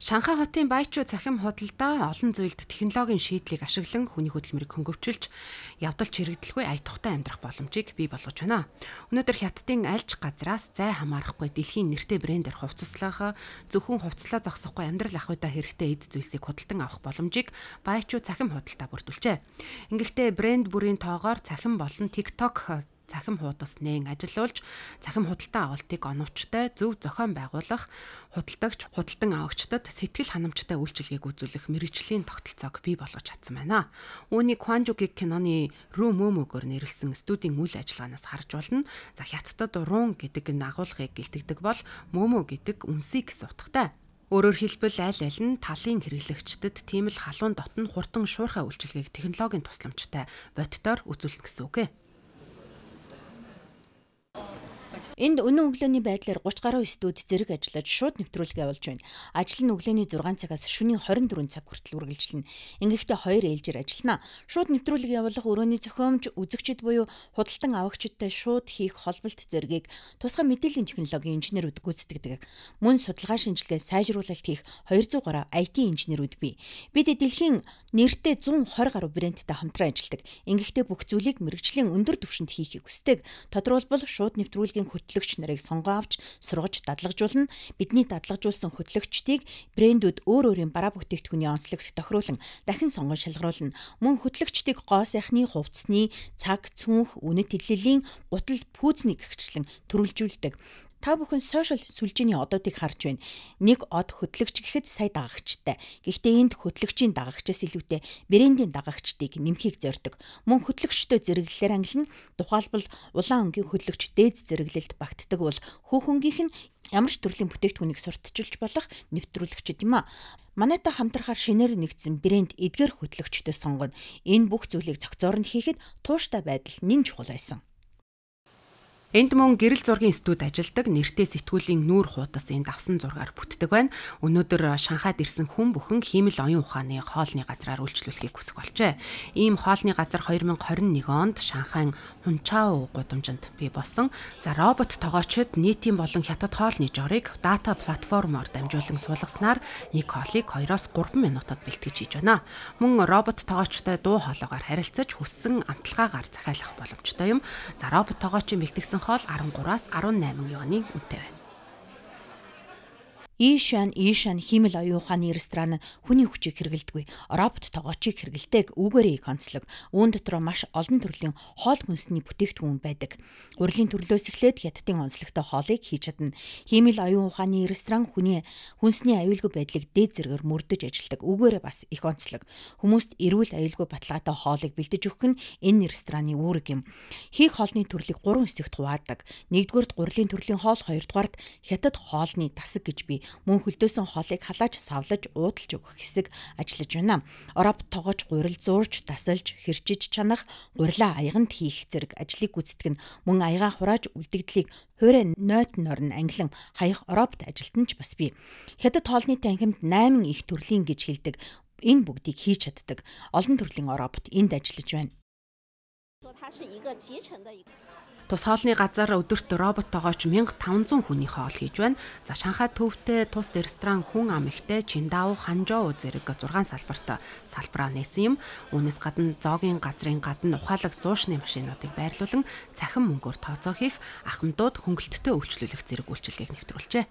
Шанхай хотын баячуу цахим худалдаа олон зүйлд технологийн шийдлийг ашиглан хүний хөдөлмөрийг хөнгөвчилж явдал чирэгдэлгүй ая тухтай амьдрах боломжийг бий болгож байна. Өнөөдөр хятадын альч газраас зай хамаарахгүй дэлхийн нэртэй брендээр хувцаслах зөвхөн хувцлаа зогсохгүй амьдрал ах удаа хэрэгтэй эд зүйлсийг худалдан авах боломжийг баячуу цахим худалдаа бүрдүүлжээ. Ингээдтэй брэнд бүрийн тоогоор цахим болон TikTok цахим хуудас нээн ажилуулж цахим худалдан авалтыг оновчтой зөв зохион байгуулах худалдагч худалдан авагчдад сэтгэл ханамжтай үйлчилгээг үзүүлэх мэрэгжлийн тогтолцоог бий болгож чадсан байна. Үүнийг Кванжугийн киноны Рүү Мөмөгөр нэрлсэн студийн үйл ажиллагаанаас харж болно. За хятадд рун гэдэг энэ агуулгыг гэлтгдэг бол мөмө гэдэг үнсийг гэсэн утгатай. Өөрөөр хэлбэл аль аль нь талын хэрэглэгчдэд тийм л халуун дотн хурдан шуурхай үйлчилгээг технологийн тусламжтай бодитоор үзүүлнэ гэсэн үг ээ. Энд өнөө өглөөний байдлаар 30 гаруй студид зэрэг ажиллаж шууд нэвтрүүлэг явуулж байна. Ажил нь өглөөний 6 цагаас шөнийн 24 цаг хүртэл үргэлжилнэ. Ингээдтэй хоёр ээлжээр ажиллана. Шууд нэвтрүүлэг явуулах өрөөний зохиомж үзэгчд буюу худалдан авагчдтай шууд хийх холболт зэргийг тусгай мэдээллийн технологийн инженерүүд гүйцэтгэдэг. Мөн судалгаа шинжилгээ сайжруулалт хийх 203 IT инженерүүд бий. Бид дэлхийн нэртэй 120 гаруй брэндтэй хамтран ажилладаг. Ингээдтэй бүх зүйлийг мэрэгжлийн өндөр түвшинд хийхийг хүсдэг. Тодорхойлбол шууд нэвтрүүлгийн хөтлөгч нарыг сонгоо авч сургаж дадлагжуулна. Бидний дадлагжуулсан хөтлөгчдийг брэндүүд өөр өөрийн бараа бүтээгдэхүүний онцлогт тохируулан дахин сонгон шалгаруулна. Мөн хөтлөгчдийг гоо сайхны, хувцсны, цаг, цүнх, үнэт хэллийн гутал пүүзний гэгчлэн төрөлжүүлдэг. Та бүхэн сошиал сүлжээний одоодыг харж байна. Нэг од хөтлөгч гэхэд сая дагагчтай. Гэхдээ энд хөтлөгчийн дагагчаас илүүтэй брендийн дагагчдыг нэмхийг зорддог. Мөн хөтлөгчтэй зэрэглэлээр ангилна. Тухайлбал улаан өнгийн хөтлөгч дээд зэрэглэлд багтдаг бол хөөх өнгийнх нь ямар ч төрлийн бүтээгдэхүүнийг сурталчилж болох нэвтрүүлэгчд юм а. Манайтай хамтрахаар шинээр нэгдсэн брэнд эдгээр хөтлөгчтэй сонгоно. Энэ бүх зүйлийг зохицоор нь хийхэд тууштай байдал нэн чухал байсан. Энд мөн гэрэл зургийн студид ажилладаг нэртэй сэтгүүлийн нүүр хуутас энд авсан зургаар бүтдэг байна. Өнөөдөр Шанхайд ирсэн хүн бүхэн хиймэл оюун ухааны хоолны газраар үйлчлүүлэхийг хүсэх болжээ. Ийм хоолны газар 2021 онд Шанхайн Хунчао гудамжинд бий болсон. За робот тогоочид нийтийн болон хятад хоолны жорыг дата платформоор дамжуулан суулгаснаар нэг хоолыг 2-оос 3 минутад бэлтгэж хийж байна. Мөн робот тогоочтой дуу хоолойгоор харилцаж хүссэн амтлагаагаар захиалах боломжтой юм. За робот тогоочийн бэлтгэсэн хоол 13-аас 18 юаныг үнэтэй байна. Ийшэн ийшэн хиймэл оюун ухааны ресторан нь хүний хүчийг хэрэгэлдэггүй, робот тогоочийг хэрэгэлдэг үүгээрээ концлог. Үүн дотор маш олон төрлийн хоол хүнсний бүтээгдэхүүн байдаг. Урлагийн төрлөөс эхлээд хятадын онцлогтой хоолыг хийж чадна. Хиймэл оюун ухааны ресторан хүний хүнсний аюулгүй байдлыг дээд зэргээр мөрдөж ажилдаг. Үүгээрээ бас их онцлог. Хүмүүст эрүүл аюулгүй баталгаатай хоолыг бэлдэж өгөх нь энэ рестораны үүрэг юм. Хийх хоолны төрлийг 3 хэсэгт хуваадаг. 1-р гурилын төрлийн хоол, 2-р хятад хоолны дасаг гэж би мөн хөлдөөсөн холыг халааж савлаж уудалж өгөх хэсэг ажиллаж байна. Ороб тогож гурил зурж тасалж хэрчиж чанах гурилаа аяганд хийх зэрэг ажлыг гүйцэтгэх нь мөн аяга хурааж үлдэгдлийг хуурай нойт норн англин хаях Европт ажилтнч бас бий. Хятад хоолны танхимд 8 их төрлийн гэж хэлдэг. Энэ бүгдийг хийж чаддаг. Олон төрлийн Европт энд ажиллаж байна. Тус хоолны газар өдөрт роботтойгооч 1500 хүний хоол хийж байна. За Шанхай төвтэй тус ресторан Хүн ам ихтэй Чиндау, Ханчжоу зэрэг 6 салбарт салбараа нээсэн юм. Үүнээс гадна зоогийн газрын гадна ухаалаг зуушны машинуудыг байрлуулан цахим мөнгөөр тооцоо хийх, ахмадууд хөнгөлттэй үйлчлүүлэх зэрэг үйлчилгээг нэвтрүүлжээ.